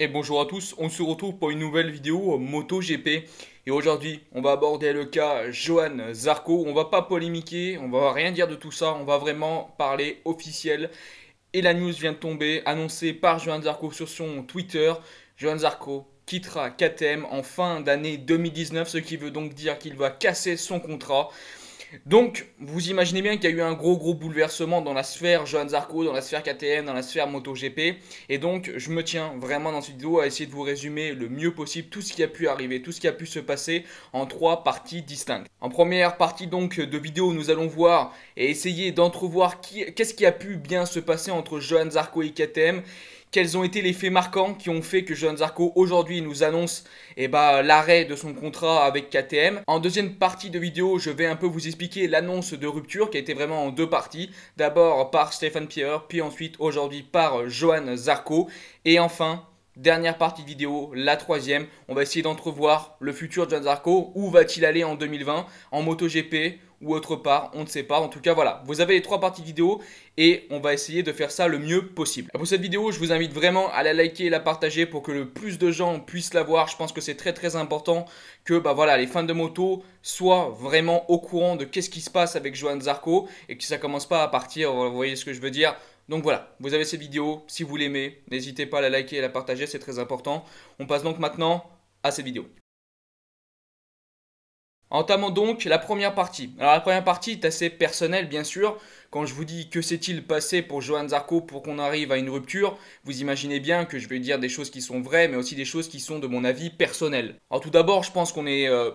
Et bonjour à tous, on se retrouve pour une nouvelle vidéo euh, MotoGP. Et aujourd'hui, on va aborder le cas Johan Zarco. On va pas polémiquer, on va rien dire de tout ça, on va vraiment parler officiel. Et la news vient de tomber, annoncée par Johan Zarco sur son Twitter. Johan Zarco quittera KTM en fin d'année 2019, ce qui veut donc dire qu'il va casser son contrat. Donc, vous imaginez bien qu'il y a eu un gros gros bouleversement dans la sphère Johan Zarco, dans la sphère KTM, dans la sphère MotoGP. Et donc, je me tiens vraiment dans cette vidéo à essayer de vous résumer le mieux possible tout ce qui a pu arriver, tout ce qui a pu se passer en trois parties distinctes. En première partie donc de vidéo, nous allons voir et essayer d'entrevoir qu'est-ce qui a pu bien se passer entre Johan Zarco et KTM quels ont été les faits marquants qui ont fait que Johan Zarco aujourd'hui nous annonce et eh ben, l'arrêt de son contrat avec KTM. En deuxième partie de vidéo, je vais un peu vous expliquer l'annonce de rupture qui a été vraiment en deux parties. D'abord par Stéphane Pierre, puis ensuite aujourd'hui par Johan Zarco. Et enfin, Dernière partie de vidéo, la troisième. On va essayer d'entrevoir le futur Joan Zarco. Où va-t-il aller en 2020 En MotoGP ou autre part, on ne sait pas. En tout cas, voilà, vous avez les trois parties vidéo et on va essayer de faire ça le mieux possible. Pour cette vidéo, je vous invite vraiment à la liker et la partager pour que le plus de gens puissent la voir. Je pense que c'est très très important que bah voilà, les fans de moto soient vraiment au courant de qu'est-ce qui se passe avec Joan Zarco et que ça commence pas à partir, vous voyez ce que je veux dire, donc voilà, vous avez ces vidéos. si vous l'aimez, n'hésitez pas à la liker et à la partager, c'est très important. On passe donc maintenant à cette vidéo. Entamons donc la première partie. Alors la première partie est assez personnelle bien sûr. Quand je vous dis que s'est-il passé pour Johan Zarco pour qu'on arrive à une rupture, vous imaginez bien que je vais dire des choses qui sont vraies mais aussi des choses qui sont de mon avis personnelles. Alors tout d'abord je pense qu'on est euh,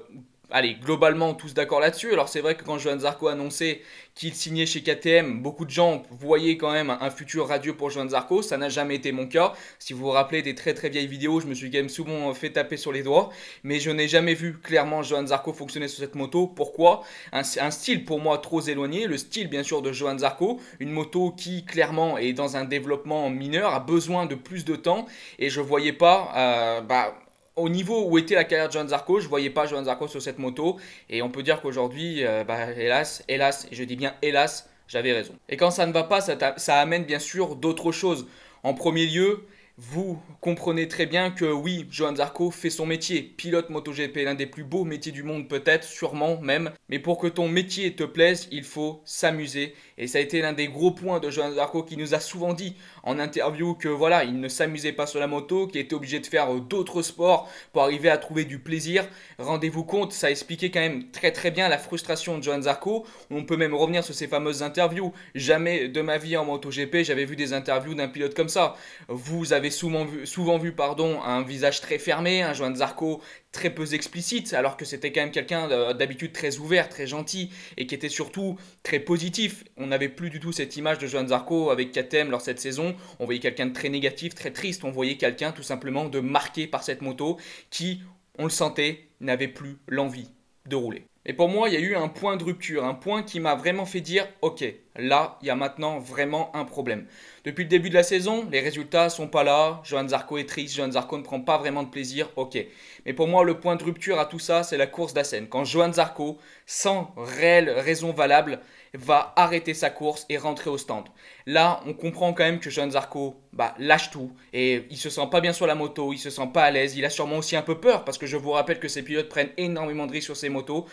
allez, globalement tous d'accord là-dessus. Alors c'est vrai que quand Johan Zarco a annoncé qu'il signait chez KTM, beaucoup de gens voyaient quand même un futur radieux pour Johan Zarco. Ça n'a jamais été mon cas. Si vous vous rappelez des très très vieilles vidéos, je me suis quand même souvent euh, fait taper sur les doigts. Mais je n'ai jamais vu clairement Johan Zarco fonctionner sur cette moto. Pourquoi un, style pour moi trop éloigné, le style bien sûr de Johan Zarco, une moto qui clairement est dans un développement mineur, a besoin de plus de temps. Et je voyais pas, euh, bah, au niveau où était la carrière de Johan Zarco, je ne voyais pas Johan Zarco sur cette moto. Et on peut dire qu'aujourd'hui, euh, bah, hélas, hélas, et je dis bien hélas, j'avais raison. Et quand ça ne va pas, ça, ça amène bien sûr d'autres choses. En premier lieu, vous comprenez très bien que oui, Johan Zarco fait son métier. Pilote MotoGP, l'un des plus beaux métiers du monde peut-être, sûrement même. Mais pour que ton métier te plaise, il faut s'amuser. Et ça a été l'un des gros points de Johan Zarco qui nous a souvent dit en interview que voilà, il ne s'amusait pas sur la moto, qu'il était obligé de faire euh, d'autres sports pour arriver à trouver du plaisir. Rendez-vous compte, ça expliquait quand même très très bien la frustration de Johan Zarco. On peut même revenir sur ces fameuses interviews. Jamais de ma vie en MotoGP, j'avais vu des interviews d'un pilote comme ça. Vous avez souvent vu, souvent vu pardon, un visage très fermé, un Johan Zarco très peu explicite, alors que c'était quand même quelqu'un euh, d'habitude très ouvert, très gentil, et qui était surtout très positif. On n'avait plus du tout cette image de Johan Zarco avec Katem lors de cette saison. On voyait quelqu'un de très négatif, très triste. On voyait quelqu'un tout simplement de marqué par cette moto qui, on le sentait, n'avait plus l'envie de rouler. Et pour moi, il y a eu un point de rupture, un point qui m'a vraiment fait dire OK, là, il y a maintenant vraiment un problème. Depuis le début de la saison, les résultats sont pas là. Johan Zarco est triste, Johan Zarco ne prend pas vraiment de plaisir. OK. Mais pour moi, le point de rupture à tout ça, c'est la course d'Assen. Quand Johan Zarco, sans réelle raison valable, va arrêter sa course et rentrer au stand. Là, on comprend quand même que Johan Zarco bah, lâche tout et il se sent pas bien sur la moto, il se sent pas à l'aise, il a sûrement aussi un peu peur parce que je vous rappelle que ces pilotes prennent énormément de risques sur ses motos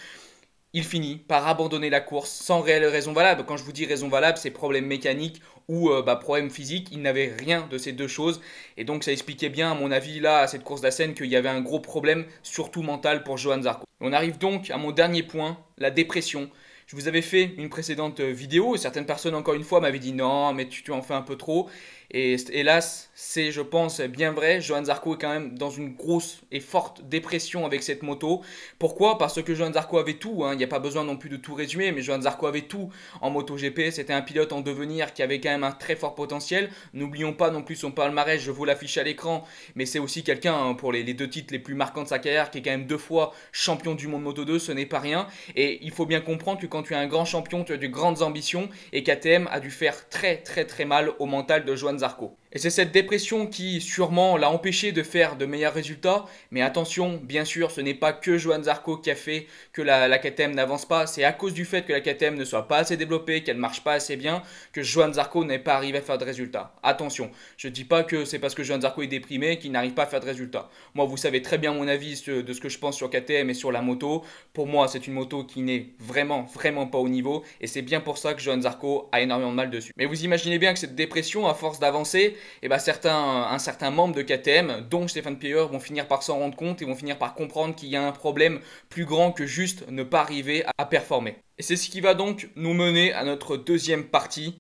il finit par abandonner la course sans réelle raison valable. Quand je vous dis raison valable, c'est problème mécanique ou euh, bah, problème physique. Il n'avait rien de ces deux choses. Et donc ça expliquait bien, à mon avis, là, à cette course Seine, qu'il y avait un gros problème, surtout mental, pour Johan Zarco. On arrive donc à mon dernier point, la dépression. Je vous avais fait une précédente euh, vidéo certaines personnes, encore une fois, m'avaient dit non, mais tu, tu en fais un peu trop. Et hélas, c'est, je pense, bien vrai. Johan Zarco est quand même dans une grosse et forte dépression avec cette moto. Pourquoi Parce que Johan Zarco avait tout. Hein. Il n'y a pas besoin non plus de tout résumer, mais Johan Zarco avait tout en MotoGP. C'était un pilote en devenir qui avait quand même un très fort potentiel. N'oublions pas non plus son palmarès, je vous l'affiche à l'écran, mais c'est aussi quelqu'un, hein, pour les, deux titres les plus marquants de sa carrière, qui est quand même deux fois champion du monde Moto 2, ce n'est pas rien. Et il faut bien comprendre que quand tu es un grand champion, tu as de grandes ambitions, et KTM a dû faire très très très mal au mental de Johan Zarco. Et c'est cette dépression qui sûrement l'a empêché de faire de meilleurs résultats. Mais attention, bien sûr, ce n'est pas que Johan Zarco qui a fait que la, KTM n'avance pas. C'est à cause du fait que la KTM ne soit pas assez développée, qu'elle ne marche pas assez bien, que Johan Zarco n'est pas arrivé à faire de résultats. Attention, je ne dis pas que c'est parce que Johan Zarco est déprimé qu'il n'arrive pas à faire de résultats. Moi, vous savez très bien mon avis de ce que je pense sur KTM et sur la moto. Pour moi, c'est une moto qui n'est vraiment, vraiment pas au niveau. Et c'est bien pour ça que Johan Zarco a énormément de mal dessus. Mais vous imaginez bien que cette dépression, à force d'avancer, et eh ben certains, un certain membre de KTM, dont Stéphane Pierre, vont finir par s'en rendre compte et vont finir par comprendre qu'il y a un problème plus grand que juste ne pas arriver à performer. Et c'est ce qui va donc nous mener à notre deuxième partie,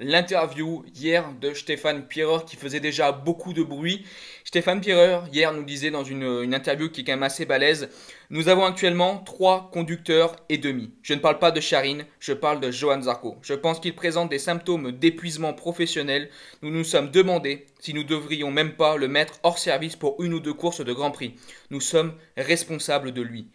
l'interview hier de Stéphane Pierreur qui faisait déjà beaucoup de bruit. Stéphane Pierreur hier nous disait dans une, interview qui est quand même assez balèze, nous avons actuellement trois conducteurs et demi. Je ne parle pas de Charine, je parle de Johan Zarco. Je pense qu'il présente des symptômes d'épuisement professionnel. Nous nous sommes demandé si nous devrions même pas le mettre hors service pour une ou deux courses de Grand Prix. Nous sommes responsables de lui.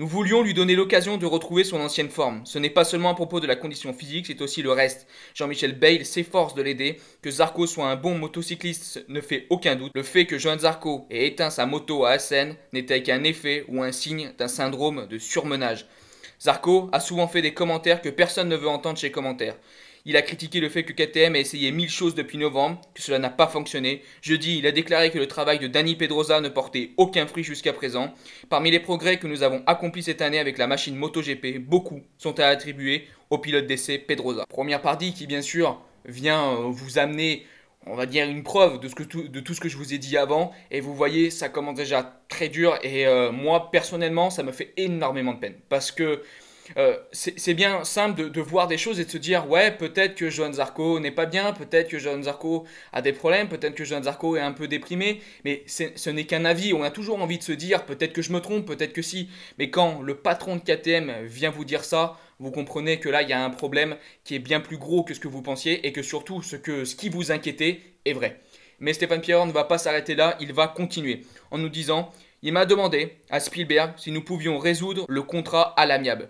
Nous voulions lui donner l'occasion de retrouver son ancienne forme. Ce n'est pas seulement à propos de la condition physique, c'est aussi le reste. Jean-Michel Bayle s'efforce de l'aider. Que Zarco soit un bon motocycliste ne fait aucun doute. Le fait que Johan Zarco ait éteint sa moto à Assen n'était qu'un effet ou un signe d'un syndrome de surmenage. Zarco a souvent fait des commentaires que personne ne veut entendre chez Commentaires. Il a critiqué le fait que KTM ait essayé mille choses depuis novembre, que cela n'a pas fonctionné. Jeudi, il a déclaré que le travail de Danny Pedrosa ne portait aucun fruit jusqu'à présent. Parmi les progrès que nous avons accomplis cette année avec la machine MotoGP, beaucoup sont à attribuer au pilote d'essai Pedrosa. Première partie qui, bien sûr, vient euh, vous amener on va dire une preuve de, tout, de tout ce que je vous ai dit avant. Et vous voyez, ça commence déjà très dur. Et euh, moi, personnellement, ça me fait énormément de peine. Parce que euh, c'est bien simple de, voir des choses et de se dire ouais peut-être que Johan Zarco n'est pas bien, peut-être que Johan Zarco a des problèmes, peut-être que Johan Zarco est un peu déprimé, mais ce n'est qu'un avis, on a toujours envie de se dire peut-être que je me trompe, peut-être que si, mais quand le patron de KTM vient vous dire ça, vous comprenez que là il y a un problème qui est bien plus gros que ce que vous pensiez et que surtout ce, ce qui vous inquiétait est vrai. Mais Stéphane Pierre ne va pas s'arrêter là, il va continuer en nous disant il m'a demandé à Spielberg si nous pouvions résoudre le contrat à l'amiable.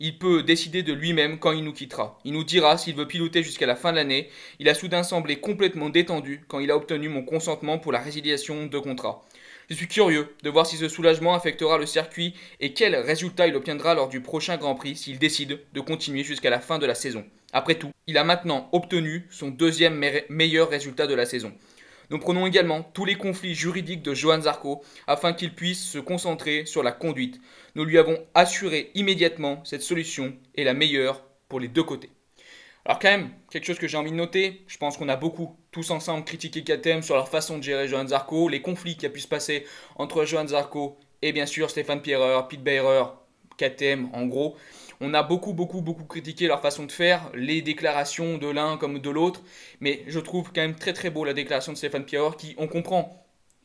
Il peut décider de lui-même quand il nous quittera. Il nous dira s'il veut piloter jusqu'à la fin de l'année. Il a soudain semblé complètement détendu quand il a obtenu mon consentement pour la résiliation de contrat. Je suis curieux de voir si ce soulagement affectera le circuit et quel résultat il obtiendra lors du prochain Grand Prix s'il décide de continuer jusqu'à la fin de la saison. Après tout, il a maintenant obtenu son deuxième meilleur résultat de la saison. Nous prenons également tous les conflits juridiques de Johan Zarco afin qu'il puisse se concentrer sur la conduite. Nous lui avons assuré immédiatement cette solution est la meilleure pour les deux côtés. Alors quand même, quelque chose que j'ai envie de noter, je pense qu'on a beaucoup, tous ensemble, critiqué KTM sur leur façon de gérer Johan Zarco, les conflits qui a pu se passer entre Johan Zarco et bien sûr Stéphane Pierreur, Pete Bayer, KTM en gros. On a beaucoup, beaucoup, beaucoup critiqué leur façon de faire, les déclarations de l'un comme de l'autre, mais je trouve quand même très, très beau la déclaration de Stéphane Pierre qui, on comprend,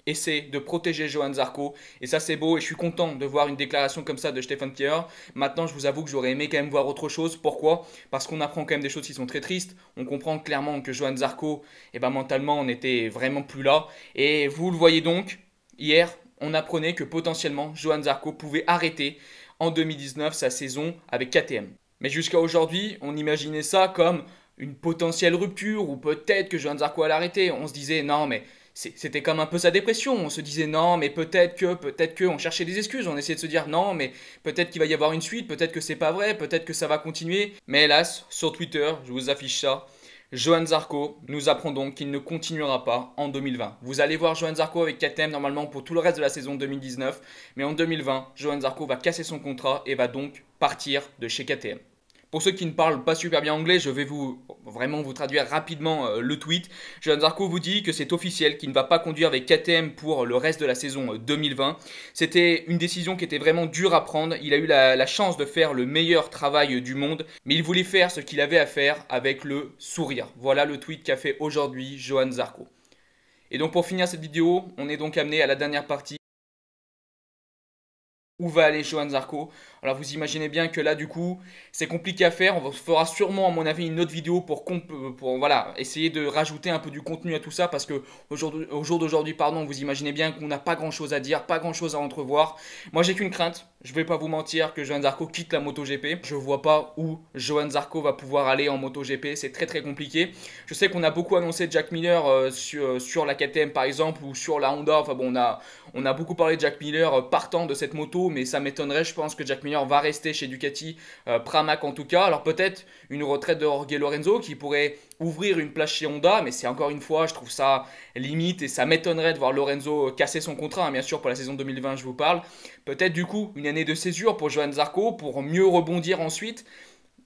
essaie de protéger Johan Zarco. Et ça, c'est beau. Et je suis content de voir une déclaration comme ça de Stéphane Pierre. Maintenant, je vous avoue que j'aurais aimé quand même voir autre chose. Pourquoi Parce qu'on apprend quand même des choses qui sont très tristes. On comprend clairement que Johan Zarco, eh ben, mentalement, on n'était vraiment plus là. Et vous le voyez donc, hier, on apprenait que potentiellement Johan Zarco pouvait arrêter en 2019, sa saison avec KTM. Mais jusqu'à aujourd'hui, on imaginait ça comme une potentielle rupture ou peut-être que Johan Zarco allait arrêter. On se disait non mais c'était comme un peu sa dépression. On se disait non mais peut-être que, peut-être que, on cherchait des excuses. On essayait de se dire non mais peut-être qu'il va y avoir une suite, peut-être que c'est pas vrai, peut-être que ça va continuer. Mais hélas, sur Twitter, je vous affiche ça, Johan Zarco nous apprend donc qu'il ne continuera pas en 2020. Vous allez voir Johan Zarco avec KTM normalement pour tout le reste de la saison 2019, mais en 2020, Johan Zarco va casser son contrat et va donc partir de chez KTM. Pour ceux qui ne parlent pas super bien anglais, je vais vous vraiment vous traduire rapidement euh, le tweet. Johan Zarco vous dit que c'est officiel, qu'il ne va pas conduire avec KTM pour le reste de la saison 2020. Euh, C'était une décision qui était vraiment dure à prendre. Il a eu la, la chance de faire le meilleur travail euh, du monde, mais il voulait faire ce qu'il avait à faire avec le sourire. Voilà le tweet qu'a fait aujourd'hui Johan Zarco. Et donc pour finir cette vidéo, on est donc amené à la dernière partie où va aller Johan Zarco. Alors vous imaginez bien que là du coup c'est compliqué à faire, on fera sûrement à mon avis une autre vidéo pour, voilà, essayer de rajouter un peu du contenu à tout ça parce que au jour d'aujourd'hui pardon vous imaginez bien qu'on n'a pas grand chose à dire, pas grand chose à entrevoir. Moi j'ai qu'une crainte, je vais pas vous mentir que Johan Zarco quitte la MotoGP. Je vois pas où Johan Zarco va pouvoir aller en MotoGP, c'est très très compliqué. Je sais qu'on a beaucoup annoncé Jack Miller euh, sur, euh, sur, la KTM par exemple ou sur la Honda, enfin on a, on a beaucoup parlé de Jack Miller euh, partant de cette moto mais ça m'étonnerait, je pense que Jack Miller va rester chez Ducati, euh, Pramac en tout cas. Alors peut-être une retraite de Jorge Lorenzo qui pourrait ouvrir une place chez Honda, mais c'est encore une fois, je trouve ça limite et ça m'étonnerait de voir Lorenzo euh, casser son contrat, hein, bien sûr, pour la saison 2020, je vous parle. Peut-être du coup une année de césure pour Johan Zarco pour mieux rebondir ensuite.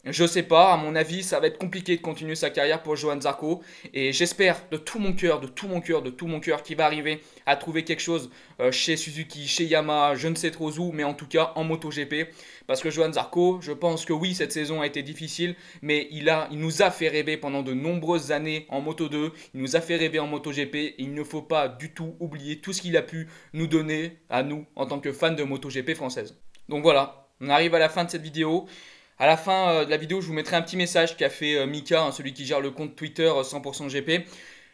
Je sais pas, à mon avis, ça va être compliqué de continuer sa carrière pour Johan Zarco. Et j'espère de tout mon cœur, de tout mon cœur, de tout mon cœur qu'il va arriver à trouver quelque chose euh, chez Suzuki, chez Yamaha, je ne sais trop où, mais en tout cas en MotoGP. Parce que Johan Zarco, je pense que oui, cette saison a été difficile, mais il, a, il nous a fait rêver pendant de nombreuses années en Moto2, il nous a fait rêver en MotoGP. Et il ne faut pas du tout oublier tout ce qu'il a pu nous donner à nous en tant que fans de MotoGP française. Donc voilà, on arrive à la fin de cette vidéo. À la fin euh, de la vidéo, je vous mettrai un petit message qu'a fait euh, Mika, hein, celui qui gère le compte Twitter 100% euh, GP.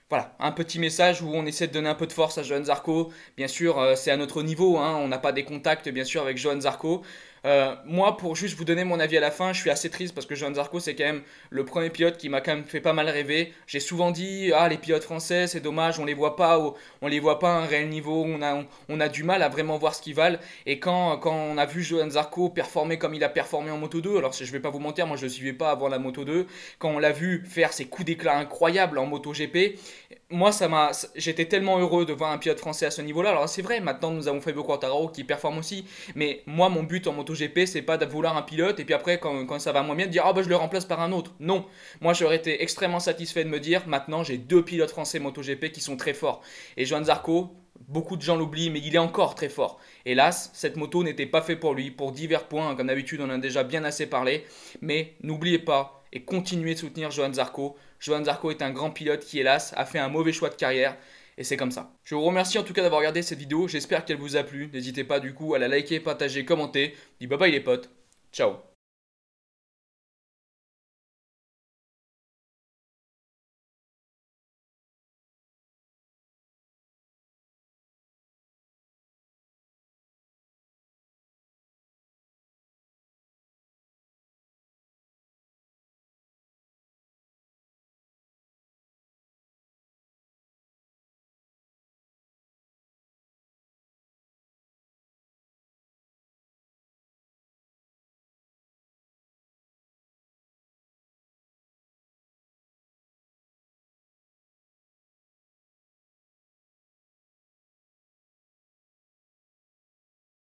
Voilà, un petit message où on essaie de donner un peu de force à Johan Zarco. Bien sûr, c'est à notre niveau, hein, on n'a pas des contacts bien sûr avec Johan Zarco. Euh, moi, pour juste vous donner mon avis à la fin, je suis assez triste parce que Johan Zarco, c'est quand même le premier pilote qui m'a quand même fait pas mal rêver. J'ai souvent dit, ah, les pilotes français, c'est dommage, on les voit pas, on les voit pas à un réel niveau, on a, on, a du mal à vraiment voir ce qu'ils valent. Et quand, quand on a vu Johan Zarco performer comme il a performé en Moto 2, alors je vais pas vous mentir, moi je ne suivais pas avant la Moto 2, quand on l'a vu faire ses coups d'éclat incroyables en Moto GP, moi ça m'a, j'étais tellement heureux de voir un pilote français à ce niveau-là. Alors c'est vrai, maintenant nous avons Fabio Quartaro qui performe aussi, mais moi mon but en Moto MotoGP, c'est pas de vouloir un pilote et puis après, quand, ça va moins bien, de dire ah oh, bah je le remplace par un autre. Non, moi j'aurais été extrêmement satisfait de me dire maintenant j'ai deux pilotes français MotoGP qui sont très forts. Et Joan Zarco, beaucoup de gens l'oublient, mais il est encore très fort. Hélas, cette moto n'était pas faite pour lui, pour divers points, comme d'habitude on en a déjà bien assez parlé. Mais n'oubliez pas et continuez de soutenir Joan Zarco. Joan Zarco est un grand pilote qui, hélas, a fait un mauvais choix de carrière et c'est comme ça. Je vous remercie en tout cas d'avoir regardé cette vidéo, j'espère qu'elle vous a plu. N'hésitez pas du coup à la liker, partager, commenter. Dis bye bye les potes, ciao